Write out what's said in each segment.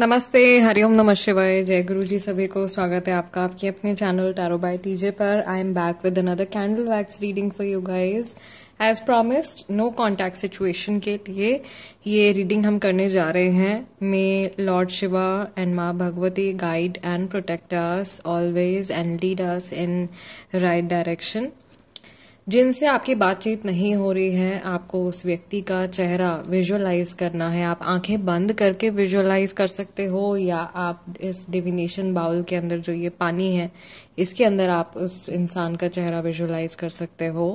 नमस्ते हरिओम नमः शिवाय जय गुरु जी सभी को स्वागत है आपका आपके अपने चैनल बाय टीजे पर I am back with another candle wax reading for you guys as promised no contact situation के लिए ये रीडिंग हम करने जा रहे हैं मे लॉर्ड शिवा एंड माँ Bhagwati guide and protect us always and lead us in right direction जिनसे आपकी बातचीत नहीं हो रही है आपको उस व्यक्ति का चेहरा विजुअलाइज करना है आप आंखें बंद करके विजुअलाइज कर सकते हो या आप इस डिविनेशन बाउल के अंदर जो ये पानी है इसके अंदर आप उस इंसान का चेहरा विजुअलाइज कर सकते हो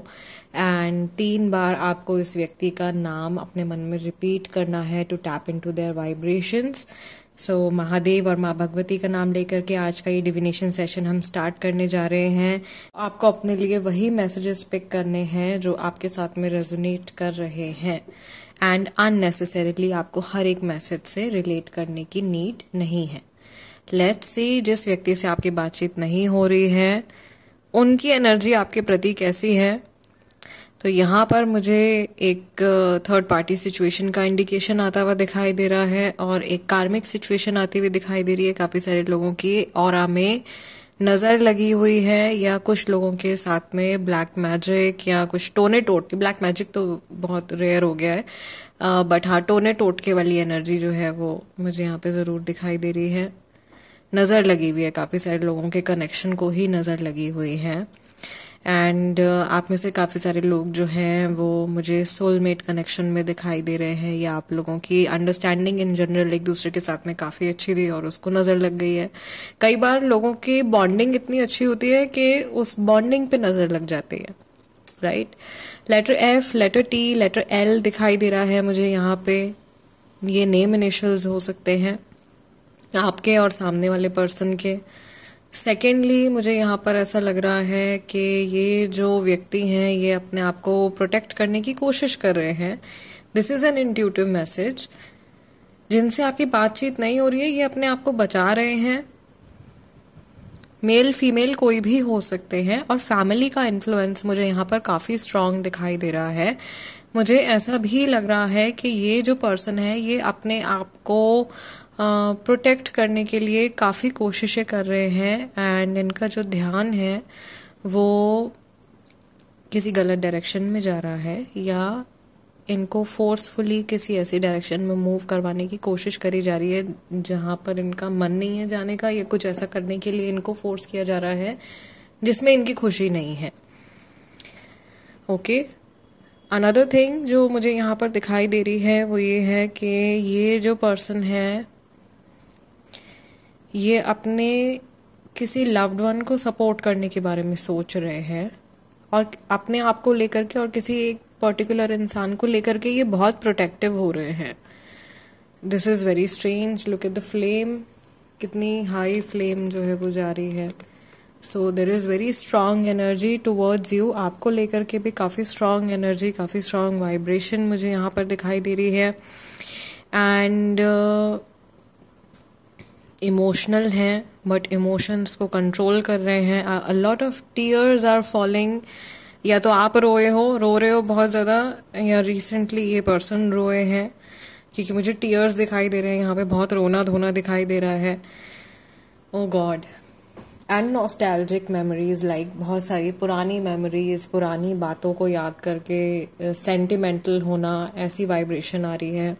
एंड तीन बार आपको इस व्यक्ति का नाम अपने मन में रिपीट करना है to tap into their vibrations so so, Mahadev और माँ भगवती का नाम लेकर के आज का ये डिविनेशन सेशन हम स्टार्ट करने जा रहे हैं आपको अपने लिए वही मैसेजेस पिक करने हैं जो आपके साथ में रेजोनेट कर रहे हैं एंड अननेसेसरीली आपको हर एक मैसेज से रिलेट करने की नीड नहीं है लेट्स से जिस व्यक्ति से आपकी बातचीत नहीं हो रही है उनकी एनर्जी आपके प्रति कैसी है तो यहाँ पर मुझे एक थर्ड पार्टी सिचुएशन का इंडिकेशन आता हुआ दिखाई दे रहा है और एक कार्मिक सिचुएशन आती हुई दिखाई दे रही है काफ़ी सारे लोगों की और में नज़र लगी हुई है या कुछ लोगों के साथ में ब्लैक मैजिक या कुछ टोने टोट ब्लैक मैजिक तो बहुत रेयर हो गया है बट हाँ टोने टोटके वाली एनर्जी जो है वो मुझे यहाँ पे ज़रूर दिखाई दे रही है नज़र लगी हुई है काफ़ी सारे लोगों के कनेक्शन को ही नज़र लगी हुई है एंड uh, आप में से काफ़ी सारे लोग जो हैं वो मुझे सोलमेट कनेक्शन में दिखाई दे रहे हैं या आप लोगों की अंडरस्टैंडिंग इन जनरल एक दूसरे के साथ में काफ़ी अच्छी थी और उसको नज़र लग गई है कई बार लोगों की बॉन्डिंग इतनी अच्छी होती है कि उस बॉन्डिंग पे नज़र लग जाती है right letter F letter T letter L दिखाई दे रहा है मुझे यहाँ पे ये नेम इनिशियल्स हो सकते हैं आपके और सामने वाले पर्सन के सेकेंडली मुझे यहाँ पर ऐसा लग रहा है कि ये जो व्यक्ति हैं ये अपने आप को प्रोटेक्ट करने की कोशिश कर रहे हैं this is an intuitive message जिनसे आपकी बातचीत नहीं हो रही है ये अपने आप को बचा रहे हैं मेल फीमेल कोई भी हो सकते हैं और फैमिली का इन्फ्लुएंस मुझे यहाँ पर काफ़ी स्ट्रांग दिखाई दे रहा है मुझे ऐसा भी लग रहा है कि ये जो पर्सन है ये अपने आप को प्रोटेक्ट करने के लिए काफ़ी कोशिशें कर रहे हैं एंड इनका जो ध्यान है वो किसी गलत डायरेक्शन में जा रहा है या इनको फोर्सफुली किसी ऐसी डायरेक्शन में मूव करवाने की कोशिश करी जा रही है जहाँ पर इनका मन नहीं है जाने का या कुछ ऐसा करने के लिए इनको फोर्स किया जा रहा है जिसमें इनकी खुशी नहीं है ओके okay? अनदर थिंग जो मुझे यहाँ पर दिखाई दे रही है वो ये है कि ये जो पर्सन है ये अपने किसी लव्ड वन को सपोर्ट करने के बारे में सोच रहे हैं और अपने आप को लेकर के और किसी एक पर्टिकुलर इंसान को लेकर के ये बहुत प्रोटेक्टिव हो रहे हैं this is very strange look at the flame कितनी हाई फ्लेम जो है वो जा रही है so there is very strong energy towards you आपको लेकर के भी काफ़ी स्ट्रांग एनर्जी काफ़ी स्ट्रांग वाइब्रेशन मुझे यहाँ पर दिखाई दे रही है एंड इमोशनल uh, हैं बट इमोशंस को कंट्रोल कर रहे हैं a lot of tears are following या तो आप रोए हो रो रहे हो बहुत ज़्यादा या रिसेंटली ये पर्सन रोए हैं क्योंकि मुझे टीयर्स दिखाई दे रहे हैं यहाँ पे बहुत रोना धोना दिखाई दे रहा है oh oh God and nostalgic memories like बहुत सारी पुरानी मेमोरीज़ पुरानी बातों को याद करके सेंटिमेंटल uh, होना ऐसी वाइब्रेशन आ रही है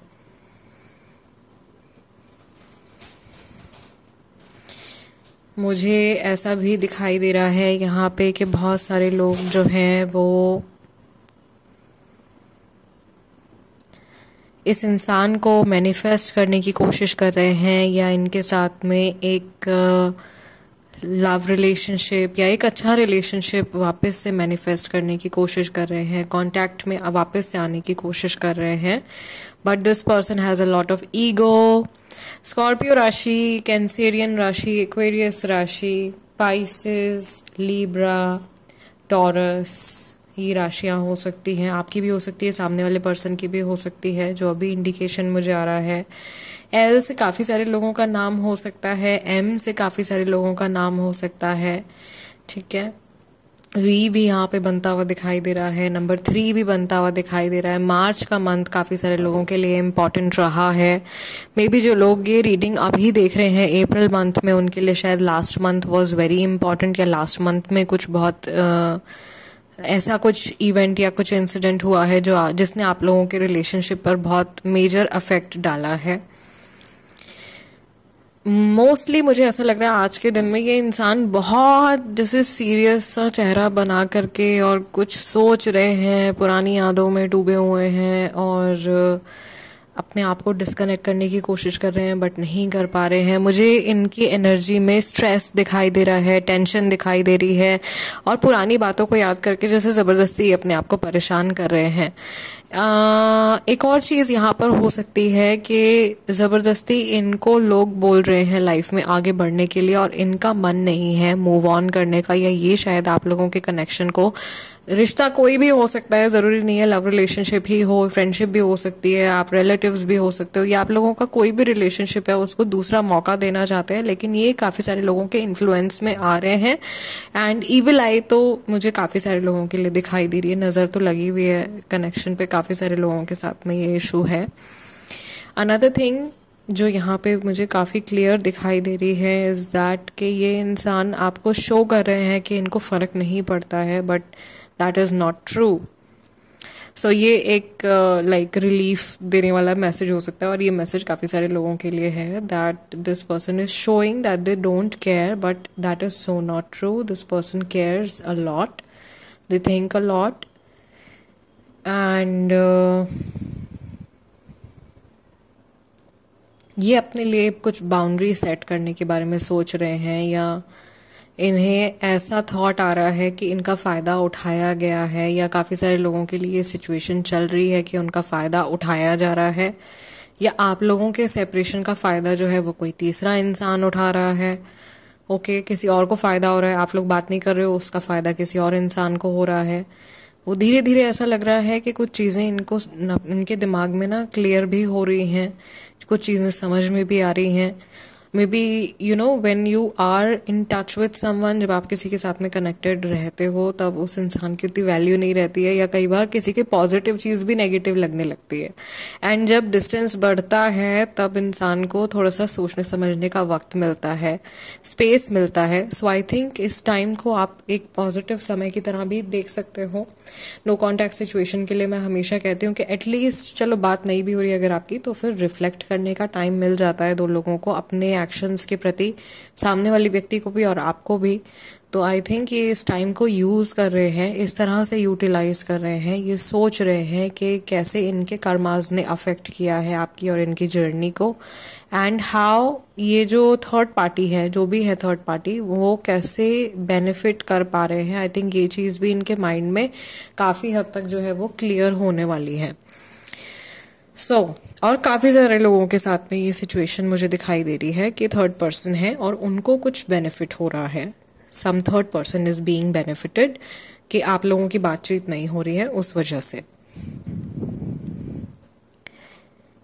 मुझे ऐसा भी दिखाई दे रहा है यहाँ पे कि बहुत सारे लोग जो हैं वो इस इंसान को मैनिफेस्ट करने की कोशिश कर रहे हैं या इनके साथ में एक uh, लव रिलेशनशिप या एक अच्छा रिलेशनशिप वापस से मैनिफेस्ट करने की कोशिश कर रहे हैं कांटेक्ट में वापस से आने की कोशिश कर रहे हैं but this person has a lot of ego Scorpio राशि कैंसेरियन राशि एक्वेरियस राशि पाइसिस लीब्रा टॉरस ये राशियाँ हो सकती हैं आपकी भी हो सकती है सामने वाले पर्सन की भी हो सकती है जो अभी इंडिकेशन मुझे आ रहा है एल से काफ़ी सारे लोगों का नाम हो सकता है एम से काफ़ी सारे लोगों का नाम हो सकता है ठीक है वी भी यहाँ पे बनता हुआ दिखाई दे रहा है नंबर थ्री भी बनता हुआ दिखाई दे रहा है मार्च का मंथ काफ़ी सारे लोगों के लिए इम्पॉर्टेंट रहा है मे बी जो लोग ये रीडिंग अभी देख रहे हैं अप्रैल मंथ में उनके लिए शायद last month was very important या लास्ट मंथ में कुछ बहुत आ, ऐसा कुछ इवेंट या कुछ इंसिडेंट हुआ है जो जिसने आप लोगों के रिलेशनशिप पर बहुत मेजर अफेक्ट डाला है मोस्टली मुझे ऐसा लग रहा है आज के दिन में ये इंसान बहुत जैसे सीरियस सा चेहरा बना करके और कुछ सोच रहे हैं पुरानी यादों में डूबे हुए हैं और अपने आप को डिस्कनेक्ट करने की कोशिश कर रहे हैं बट नहीं कर पा रहे हैं मुझे इनकी एनर्जी में स्ट्रेस दिखाई दे रहा है टेंशन दिखाई दे रही है और पुरानी बातों को याद करके जैसे ज़बरदस्ती अपने आप को परेशान कर रहे हैं आ, एक और चीज़ यहाँ पर हो सकती है कि ज़बरदस्ती इनको लोग बोल रहे हैं लाइफ में आगे बढ़ने के लिए और इनका मन नहीं है मूव ऑन करने का या ये शायद आप लोगों के कनेक्शन को रिश्ता कोई भी हो सकता है ज़रूरी नहीं है लव रिलेशनशिप ही हो फ्रेंडशिप भी हो सकती है आप रिलेटिव्स भी हो सकते हो या आप लोगों का कोई भी रिलेशनशिप है उसको दूसरा मौका देना चाहते हैं लेकिन ये काफ़ी सारे लोगों के इन्फ्लुएंस में आ रहे हैं एंड ईविल आई तो मुझे काफ़ी सारे लोगों के लिए दिखाई दे रही है नज़र तो लगी हुई है कनेक्शन पे काफ़ी सारे लोगों के साथ में ये इशू है अनदर थिंग जो यहाँ पे मुझे काफ़ी क्लियर दिखाई दे रही है इज़ दैट कि ये इंसान आपको शो कर रहे हैं कि इनको फ़र्क नहीं पड़ता है but that is not true so ये एक लाइक uh, रिलीफ like, देने वाला मैसेज हो सकता है और ये मैसेज काफ़ी सारे लोगों के लिए है that this person is showing that they don't care but that is so not true this person cares a lot they think a lot and ये अपने लिए कुछ बाउंड्री सेट करने के बारे में सोच रहे हैं या इन्हें ऐसा थॉट आ रहा है कि इनका फ़ायदा उठाया गया है या काफ़ी सारे लोगों के लिए सिचुएशन चल रही है कि उनका फ़ायदा उठाया जा रहा है या आप लोगों के सेपरेशन का फ़ायदा जो है वो कोई तीसरा इंसान उठा रहा है ओके okay, किसी और को फ़ायदा हो रहा है आप लोग बात नहीं कर रहे हो उसका फ़ायदा किसी और इंसान को हो रहा है वो धीरे धीरे ऐसा लग रहा है कि कुछ चीज़ें इनको इनके दिमाग में ना क्लियर भी हो रही हैं कुछ चीज़ें समझ में भी आ रही हैं maybe you know when you are in touch with someone जब आप किसी के साथ में कनेक्टेड रहते हो तब उस इंसान की उतनी वैल्यू नहीं रहती है या कई बार किसी के पॉजिटिव चीज़ भी नेगेटिव लगने लगती है एंड जब डिस्टेंस बढ़ता है तब इंसान को थोड़ा सा सोचने समझने का वक्त मिलता है स्पेस मिलता है सो आई थिंक इस टाइम को आप एक पॉजिटिव समय की तरह भी देख सकते हो नो कॉन्टैक्ट सिचुएशन के लिए मैं हमेशा कहती हूँ कि एटलीस्ट चलो बात नहीं भी हो रही अगर आपकी तो फिर रिफ्लेक्ट करने का टाइम मिल जाता है दो लोगों को अपने एक्शंस के प्रति सामने वाले व्यक्ति को भी और आपको भी तो आई थिंक ये इस टाइम को यूज़ कर रहे हैं इस तरह से यूटिलाइज़ कर रहे हैं ये सोच रहे हैं कि कैसे इनके कर्माज ने अफेक्ट किया है आपकी और इनकी जर्नी को एंड हाउ ये जो थर्ड पार्टी है जो भी है थर्ड पार्टी वो कैसे बेनिफिट कर पा रहे हैं आई थिंक ये चीज़ भी इनके माइंड में काफ़ी हद तक जो है वो क्लियर होने वाली है सो so, और काफ़ी सारे लोगों के साथ में ये सिचुएशन मुझे दिखाई दे रही है कि थर्ड पर्सन है और उनको कुछ बेनिफिट हो रहा है some third person is being benefited कि आप लोगों की बातचीत नहीं हो रही है उस वजह से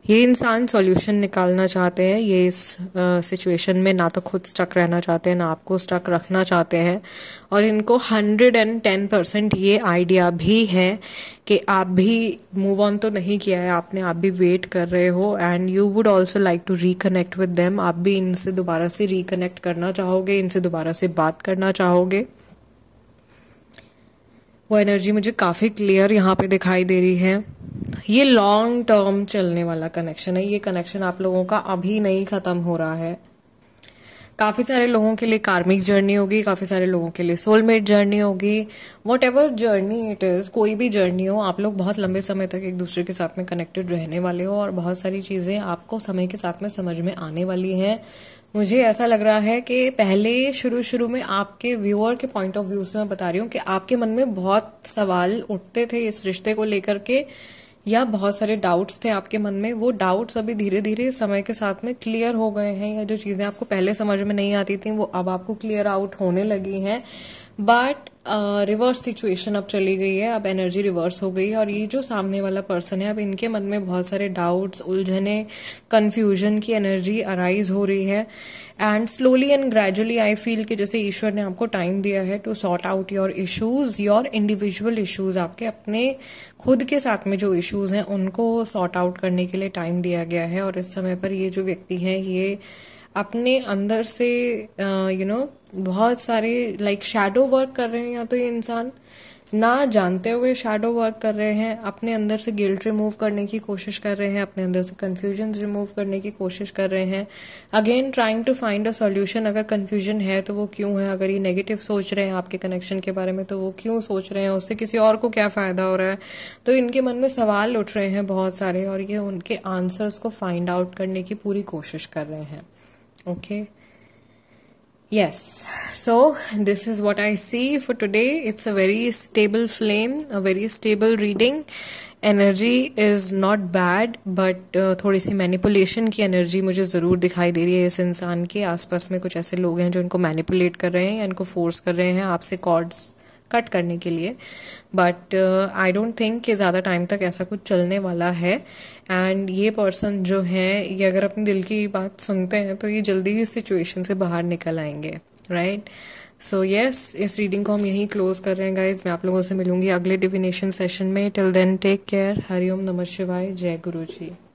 ये इंसान सॉल्यूशन निकालना चाहते हैं ये इस सिचुएशन में ना तो खुद स्टक रहना चाहते हैं ना आपको स्टक रखना चाहते हैं और इनको हंड्रेड एंड टेन परसेंट ये आइडिया भी है कि आप भी मूव ऑन तो नहीं किया है आपने आप भी वेट कर रहे हो and you would also like to reconnect with them आप भी इनसे दोबारा से रिकनेक्ट करना चाहोगे इनसे दोबारा से बात करना चाहोगे वो एनर्जी मुझे काफ़ी क्लियर यहाँ पे दिखाई दे रही है ये लॉन्ग टर्म चलने वाला कनेक्शन है ये कनेक्शन आप लोगों का अभी नहीं खत्म हो रहा है काफ़ी सारे लोगों के लिए कार्मिक जर्नी होगी काफ़ी सारे लोगों के लिए सोलमेट जर्नी होगी whatever journey it is कोई भी जर्नी हो आप लोग बहुत लंबे समय तक एक दूसरे के साथ में कनेक्टेड रहने वाले हो और बहुत सारी चीज़ें आपको समय के साथ में समझ में आने वाली हैं मुझे ऐसा लग रहा है कि पहले शुरू शुरू में आपके व्यूअर के पॉइंट ऑफ व्यू से मैं बता रही हूँ कि आपके मन में बहुत सवाल उठते थे इस रिश्ते को लेकर के या बहुत सारे डाउट्स थे आपके मन में वो डाउट्स अभी धीरे धीरे समय के साथ में क्लियर हो गए हैं या जो चीज़ें आपको पहले समझ में नहीं आती थी वो अब आपको क्लियर आउट होने लगी हैं बट रिवर्स सिचुएशन अब चली गई है अब एनर्जी रिवर्स हो गई है और ये जो सामने वाला पर्सन है अब इनके मन में बहुत सारे डाउट्स उलझने कन्फ्यूजन की एनर्जी अराइज हो रही है and slowly and gradually I feel कि जैसे ईश्वर ने आपको टाइम दिया है to sort out your issues your individual issues आपके अपने खुद के साथ में जो इश्यूज़ हैं उनको सॉर्ट आउट करने के लिए टाइम दिया गया है और इस समय पर ये जो व्यक्ति हैं ये अपने अंदर से यू नो you know, बहुत सारे लाइक शैडो वर्क कर रहे हैं या तो ये इंसान ना जानते हुए शैडो वर्क कर रहे हैं अपने अंदर से गिल्ट रिमूव करने की कोशिश कर रहे हैं अपने अंदर से कन्फ्यूजन रिमूव करने की कोशिश कर रहे हैं again trying to find a solution अगर कन्फ्यूजन है तो वो क्यों है अगर ये नेगेटिव सोच रहे हैं आपके कनेक्शन के बारे में तो वो क्यों सोच रहे हैं उससे किसी और को क्या फ़ायदा हो रहा है तो इनके मन में सवाल उठ रहे हैं बहुत सारे और ये उनके आंसर्स को फाइंड आउट करने की पूरी कोशिश कर रहे हैं okay yes so this is what i see for today it's a very stable flame a very stable reading energy is not bad but थोड़ी सी मैनिपुलेशन की एनर्जी मुझे ज़रूर दिखाई दे रही है इस इंसान के आसपास में कुछ ऐसे लोग हैं जो इनको मैनिपुलेट कर रहे हैं या इनको फोर्स कर रहे हैं आपसे कॉड्स कट करने के लिए बट आई डोंट थिंक कि ज़्यादा टाइम तक ऐसा कुछ चलने वाला है एंड ये पर्सन जो है ये अगर अपने दिल की बात सुनते हैं तो ये जल्दी ही इस सिचुएशन से बाहर निकल आएंगे राइट सो येस यस इस रीडिंग को हम यहीं क्लोज कर रहे हैं गाइज मैं आप लोगों से मिलूंगी अगले डिविनेशन सेशन में टिल देन टेक केयर हरिओम नमः शिवाय जय गुरु जी